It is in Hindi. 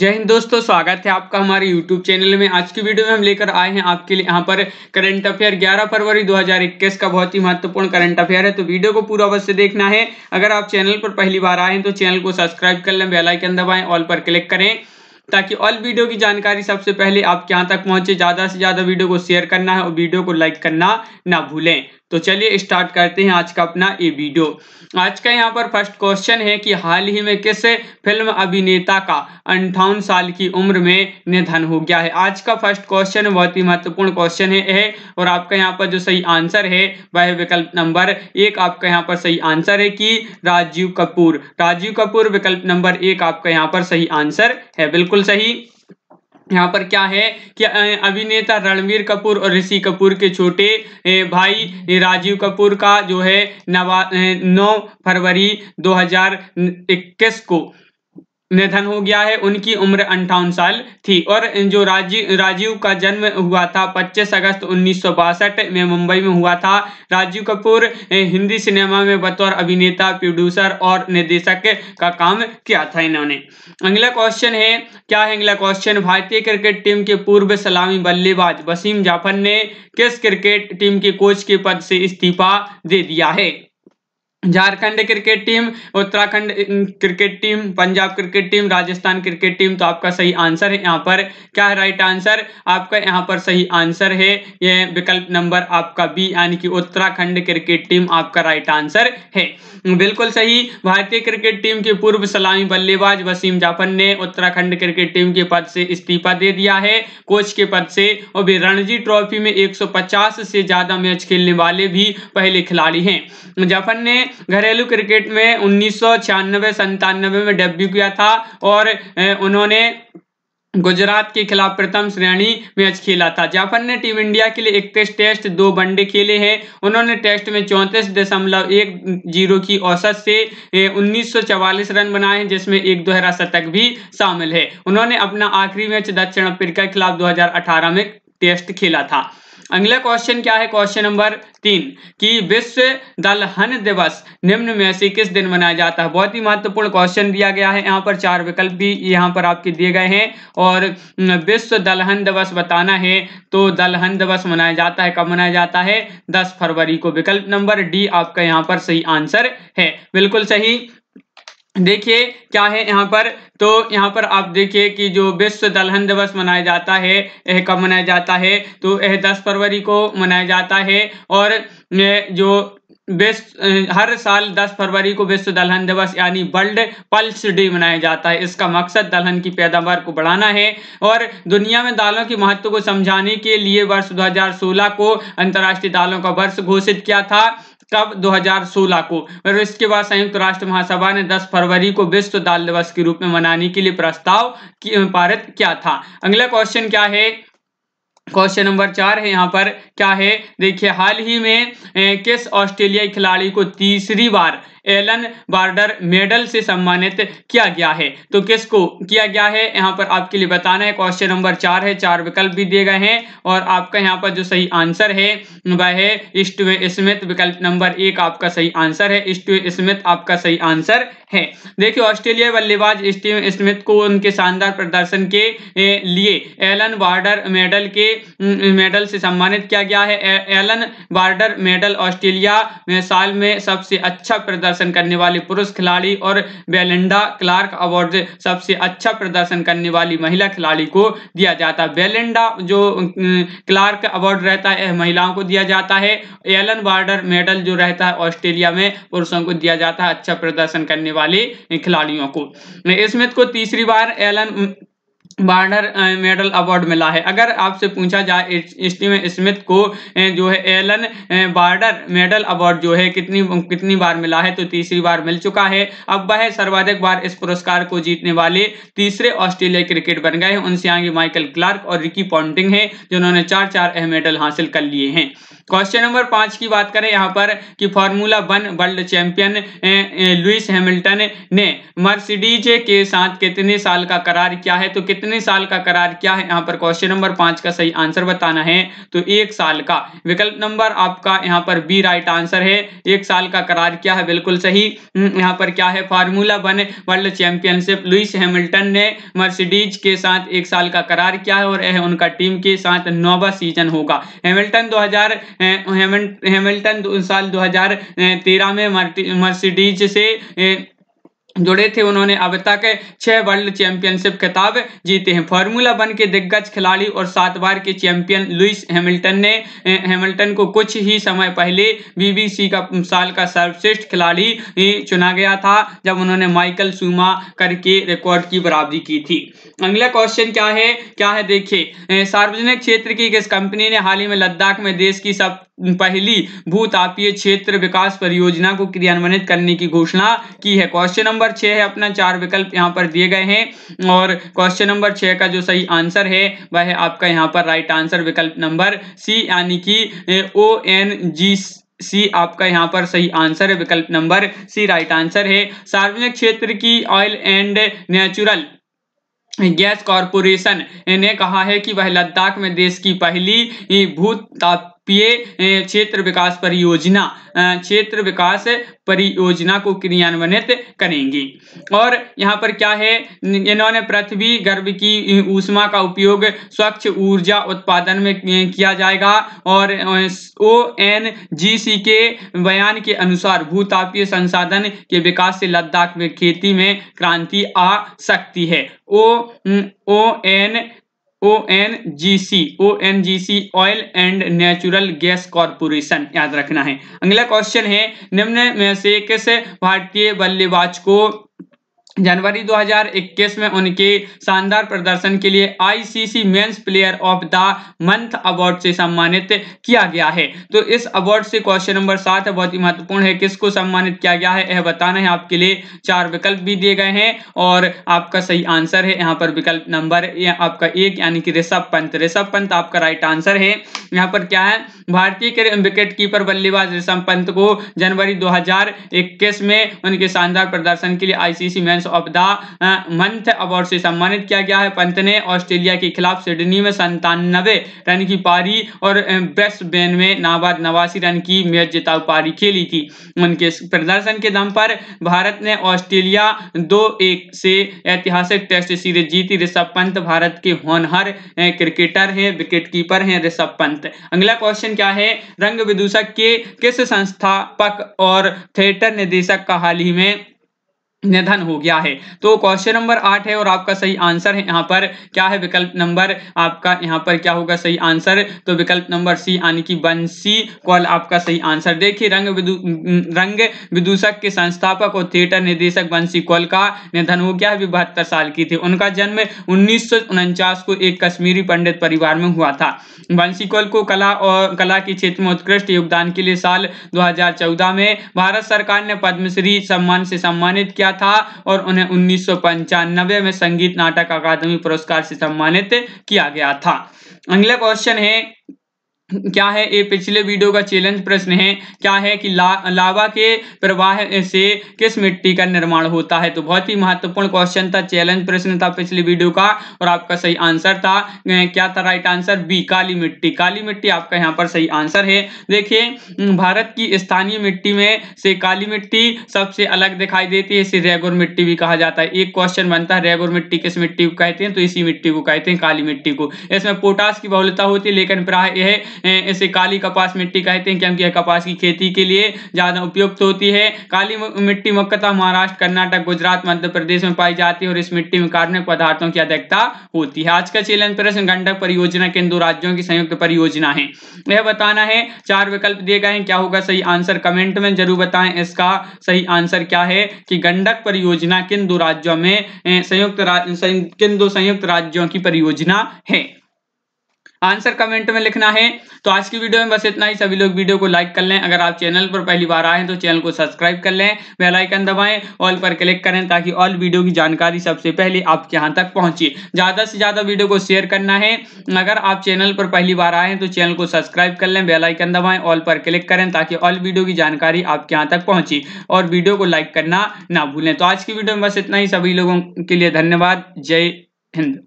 जय हिंद दोस्तों स्वागत है आपका हमारे YouTube चैनल में आज की वीडियो में हम लेकर आए हैं आपके लिए यहाँ पर करंट अफेयर 11 फरवरी 2021 का बहुत ही महत्वपूर्ण करंट अफेयर है तो वीडियो को पूरा अवश्य देखना है अगर आप चैनल पर पहली बार आए हैं तो चैनल को सब्सक्राइब कर लें बेलाइकन दबाएं ऑल पर क्लिक करें ताकि ऑल वीडियो की जानकारी सबसे पहले आपके यहाँ तक पहुंचे ज़्यादा से ज़्यादा वीडियो को शेयर करना है और वीडियो को लाइक करना ना भूलें तो चलिए स्टार्ट करते हैं आज का अपना ये वीडियो आज का यहाँ पर फर्स्ट क्वेश्चन है कि हाल ही में किस फिल्म अभिनेता का अंठावन साल की उम्र में निधन हो गया है आज का फर्स्ट क्वेश्चन बहुत ही महत्वपूर्ण क्वेश्चन है, है और आपका यहाँ पर जो सही आंसर है वह विकल्प नंबर एक आपका यहाँ पर सही आंसर है कि राजीव कपूर राजीव कपूर विकल्प नंबर एक आपका यहाँ पर सही आंसर है बिल्कुल सही यहाँ पर क्या है कि अभिनेता रणवीर कपूर और ऋषि कपूर के छोटे भाई राजीव कपूर का जो है नवा नौ फरवरी 2021 को निधन हो गया है उनकी उम्र अंठावन साल थी और जो राजीव राजीव का जन्म हुआ था 25 अगस्त उन्नीस में मुंबई में हुआ था राजीव कपूर हिंदी सिनेमा में बतौर अभिनेता प्रोड्यूसर और निर्देशक का काम किया था इन्होंने अगला क्वेश्चन है क्या है अगला क्वेश्चन भारतीय क्रिकेट टीम के पूर्व सलामी बल्लेबाज वसीम जाफर ने किस क्रिकेट टीम के कोच के पद से इस्तीफा दे दिया है Jharkhand cricket team Uttarakhand cricket team Punjab cricket team Rajasthan cricket team तो आपका सही आंसर है यहाँ पर क्या है राइट आंसर आपका यहाँ पर सही आंसर है यह विकल्प नंबर आपका बी यानी कि उत्तराखंड क्रिकेट टीम आपका राइट आंसर है बिल्कुल सही भारतीय क्रिकेट टीम के पूर्व सलामी बल्लेबाज वसीम जाफर ने उत्तराखंड क्रिकेट टीम के पद से इस्तीफा दे दिया है कोच के पद से और भी रणजी ट्रॉफी में 150 से ज्यादा मैच खेलने वाले भी पहले खिलाड़ी हैं जाफर ने घरेलू क्रिकेट में उन्नीस सौ में डेब्यू किया था और उन्होंने गुजरात के खिलाफ प्रथम श्रेणी मैच खेला था जाफर ने टीम इंडिया के लिए इकतीस टेस्ट दो वनडे खेले हैं उन्होंने टेस्ट में चौंतीस दशमलव एक जीरो की औसत से उन्नीस रन बनाए हैं जिसमें एक दोहरा शतक भी शामिल है उन्होंने अपना आखिरी मैच दक्षिण अफ्रीका के खिलाफ 2018 में टेस्ट खेला था अगला क्वेश्चन क्या है क्वेश्चन नंबर तीन कि विश्व दलहन दिवस निम्न में से किस दिन मनाया जाता है बहुत ही महत्वपूर्ण क्वेश्चन दिया गया है यहाँ पर चार विकल्प भी यहाँ पर आपके दिए गए हैं और विश्व दलहन दिवस बताना है तो दलहन दिवस मनाया जाता है कब मनाया जाता है दस फरवरी को विकल्प नंबर डी आपका यहाँ पर सही आंसर है बिल्कुल सही देखिए क्या है यहाँ पर तो यहाँ पर आप देखिए कि जो विश्व दलहन दिवस मनाया जाता है यह कब मनाया जाता है तो यह दस फरवरी को मनाया जाता है और जो विश्व हर साल 10 फरवरी को विश्व दलहन दिवस यानी वर्ल्ड पल्स डे मनाया जाता है इसका मकसद दलहन की पैदावार को बढ़ाना है और दुनिया में दालों के महत्व को समझाने के लिए वर्ष 2016 को अंतर्राष्ट्रीय दालों का वर्ष घोषित किया था कब 2016 को और इसके बाद संयुक्त राष्ट्र महासभा ने 10 फरवरी को विश्व दाल दिवस के रूप में मनाने के लिए प्रस्ताव पारित किया था अगला क्वेश्चन क्या है क्वेश्चन नंबर चार है यहाँ पर क्या है देखिए हाल ही में किस ऑस्ट्रेलियाई खिलाड़ी को तीसरी बार एलन बार्डर मेडल से सम्मानित किया गया है तो किसको किया गया है यहाँ पर आपके लिए बताना है क्वेश्चन नंबर चार है चार विकल्प भी दिए गए हैं और आपका यहाँ पर जो सही आंसर है वह है इष्ट स्मिथ विकल्प नंबर एक आपका सही आंसर है इष्ट स्मिथ आपका सही आंसर है देखिए ऑस्ट्रेलिया बल्लेबाज स्टीव स्मिथ को उनके शानदार प्रदर्शन के लिए एलन बार्डर मेडल के मेडल से सम्मानित किया गया है एलन वार्डर मेडल ऑस्ट्रेलिया में साल में सबसे अच्छा प्रदर्शन करने वाले पुरुष खिलाड़ी और बेलिंडा क्लार्क अवार्ड सबसे अच्छा प्रदर्शन करने वाली महिला खिलाड़ी को दिया जाता है बेलिंडा जो क्लार्क अवार्ड रहता है महिलाओं को दिया जाता है एलन वार्डर मेडल जो रहता है ऑस्ट्रेलिया में पुरुषों को दिया जाता है अच्छा प्रदर्शन करने वाले खिलाड़ियों को स्मिथ को तो तीसरी बार एलन वार्नर मेडल अवार्ड मिला है अगर आपसे पूछा जाए स्टीवन स्मिथ को uh, जो है एलन वार्डर मेडल अवार्ड जो है कितनी कितनी बार मिला है तो तीसरी बार मिल चुका है अब वह सर्वाधिक बार इस पुरस्कार को जीतने वाले तीसरे ऑस्ट्रेलियाई क्रिकेट बन गए हैं उनसे आगे माइकल क्लार्क और रिकी पॉन्टिंग है जिन्होंने चार चार अहम मेडल हासिल कर लिए हैं क्वेश्चन नंबर पांच की बात करें यहाँ पर कि Formula One world champion uh, uh, Lewis Hamilton ने मर्सिडीज के साथ कितने साल का करार किया है तो कितने कितने साल का करार क्या है यहाँ पर क्वेश्चन नंबर पांच का सही आंसर बताना है तो एक साल का विकल्प नंबर आपका यहाँ पर बी राइट आंसर है एक साल का करार क्या है बिल्कुल सही हम्म, यहाँ पर क्या है Formula One world championship Lewis Hamilton ने मर्सिडीज के साथ एक साल का करार किया है और यह उनका टीम के साथ नौवा सीजन होगा हेमिल्टन दो हेमिल्टन साल दो में मर्सिडीज से जुड़े थे उन्होंने अब तक छह वर्ल्ड चैंपियनशिप खिताब जीते हैं फार्मूला वन के दिग्गज खिलाड़ी और सात बार के चैंपियन लुइस हैमिल्टन ने हैमिल्टन को कुछ ही समय पहले बीबीसी का साल का सर्वश्रेष्ठ खिलाड़ी चुना गया था जब उन्होंने माइकल सुमा करके रिकॉर्ड की बराबरी की थी अगला क्वेश्चन क्या है क्या है देखिए सार्वजनिक क्षेत्र की किस कंपनी ने हाल ही में लद्दाख में देश की सब पहली भूतापीय क्षेत्र विकास परियोजना को क्रियान्वयन करने की घोषणा की है क्वेश्चन नंबर छह है अपना चार विकल्प यहाँ पर दिए गए हैं और क्वेश्चन नंबर छह का जो सही आंसर है वह है आपका यहाँ पर राइट आंसर विकल्प नंबर सी यानी कि ओ एन जी सी आपका यहाँ पर सही आंसर है विकल्प नंबर सी राइट आंसर है सार्वजनिक क्षेत्र की oil and natural gas corporation ने कहा है कि वह लद्दाख में देश की पहली भूताप पीए क्षेत्र विकास परियोजना क्षेत्र विकास परियोजना को क्रियान्वित करेंगी और यहाँ पर क्या है इन्होंने पृथ्वी गर्भ की ऊष्मा का उपयोग स्वच्छ ऊर्जा उत्पादन में किया जाएगा और ओ एन जी सी के बयान के अनुसार भूतापीय संसाधन के विकास से लद्दाख में खेती में क्रांति आ सकती है O O N O N G C O N G C oil and natural gas corporation याद रखना है अगला क्वेश्चन है निम्न में से किस भारतीय बल्लेबाज को जनवरी 2021 में उनके शानदार प्रदर्शन के लिए ICC men's player of the month award से सम्मानित किया गया है तो इस अवार्ड से क्वेश्चन नंबर सात बहुत ही महत्वपूर्ण है किसको सम्मानित किया गया है यह बताना है आपके लिए चार विकल्प भी दिए गए हैं और आपका सही आंसर है यहाँ पर विकल्प नंबर आपका एक यानी कि ऋषभ पंत ऋषभ पंत आपका राइट आंसर है यहाँ पर क्या है भारतीय विकेट कीपर बल्लेबाज ऋषभ पंत को जनवरी दो में उनके शानदार प्रदर्शन के लिए आईसीसी मैं man of the month award से सम्मानित किया गया है पंत ने ऑस्ट्रेलिया के खिलाफ सिडनी में संतानवे रन की पारी और ब्रेस्टबेन uh, में नाबाद नवासी रन की मैच जिताऊ पारी खेली थी उनके प्रदर्शन के दम पर भारत ने ऑस्ट्रेलिया दो एक से ऐतिहासिक टेस्ट सीरीज जीती ऋषभ पंत भारत के होनहार क्रिकेटर uh, हैं विकेट कीपर हैं ऋषभ पंत अगला क्वेश्चन क्या है रंग विदूषक के किस संस्थापक और थिएटर निदेशक का हाल ही में निधन हो गया है तो क्वेश्चन नंबर आठ है और आपका सही आंसर है यहाँ पर क्या है विकल्प नंबर आपका यहाँ पर क्या होगा सही आंसर तो विकल्प नंबर सी यानी कि बंसी कॉल आपका सही आंसर देखिए रंग विदु, रंग विदूषक के संस्थापक और थिएटर निर्देशक बंसी कॉल का निधन हो गया है बहत्तर साल की थी उनका जन्म उन्नीस को एक कश्मीरी पंडित परिवार में हुआ था बंसी कौल को कला और कला के क्षेत्र में उत्कृष्ट योगदान के लिए साल दो में भारत सरकार ने पद्मश्री सम्मान से सम्मानित किया था और उन्हें उन्नीस में संगीत नाटक अकादमी पुरस्कार से सम्मानित किया गया था अगला क्वेश्चन है क्या है ये पिछले वीडियो का चैलेंज प्रश्न है क्या है कि ला, लावा के प्रवाह से किस मिट्टी का निर्माण होता है तो बहुत ही महत्वपूर्ण क्वेश्चन था चैलेंज प्रश्न था पिछले वीडियो का और आपका सही आंसर था क्या था राइट आंसर बी काली मिट्टी काली मिट्टी आपका यहाँ पर सही आंसर है देखिए भारत की स्थानीय मिट्टी में से काली मिट्टी सबसे अलग दिखाई देती है इसे रेगुर मिट्टी भी कहा जाता है एक क्वेश्चन बनता है रेगुर मिट्टी किस मिट्टी को कहते हैं तो इसी मिट्टी को कहते हैं काली मिट्टी को इसमें पोटास की बहुलता होती है लेकिन प्राय यह इसे काली कपास मिट्टी कहते हैं क्योंकि यह कपास की खेती के लिए ज़्यादा उपयुक्त होती है काली मिट्टी मुख्यतः महाराष्ट्र कर्नाटक गुजरात मध्य प्रदेश में पाई जाती है और इस मिट्टी में कार्बनिक पदार्थों की अधिकता होती है आज का चेलन प्रश्न गंडक परियोजना के दो राज्यों की संयुक्त परियोजना है यह बताना है चार विकल्प दिए गए हैं क्या होगा सही आंसर कमेंट में जरूर बताएं इसका सही आंसर क्या है कि गंडक परियोजना किन दो राज्यों में संयुक्त किन दो संयुक्त राज्यों की परियोजना है आंसर कमेंट में लिखना है तो आज की वीडियो में बस इतना ही सभी लोग वीडियो को लाइक कर लें अगर आप चैनल पर पहली बार आए तो चैनल को सब्सक्राइब कर लें बेल आइकन दबाएं ऑल पर क्लिक करें ताकि ऑल वीडियो की जानकारी सबसे पहले आपके यहाँ तक पहुंचे ज़्यादा से ज़्यादा वीडियो को शेयर करना है अगर आप चैनल पर पहली बार आए तो चैनल को सब्सक्राइब कर लें बेलाइकन दबाएं ऑल पर क्लिक करें ताकि ऑल वीडियो की जानकारी आपके यहाँ तक पहुंची और वीडियो को लाइक करना ना भूलें तो आज की वीडियो में बस इतना ही सभी लोगों के लिए धन्यवाद जय हिंद